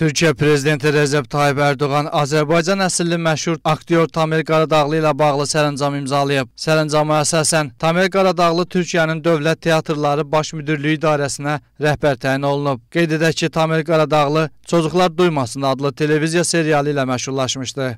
Türkiyə prezidenti Rəcəb Tayyib Ərdoğan Azərbaycan əsilli məşhur aktyor Tamir Qaradağlı ilə bağlı sərəncam imzalayıb. Sərəncama əsasən Tamir Qaradağlı Türkiyənin Dövlət Teatrları Baş Müdirliyi İdarəsinə rəhbər təyin olunub. Qeyd edək ki, Tamir Qaradağlı Çocuqlar Duymasın adlı televiziya serialı ilə məşhurlaşmışdı.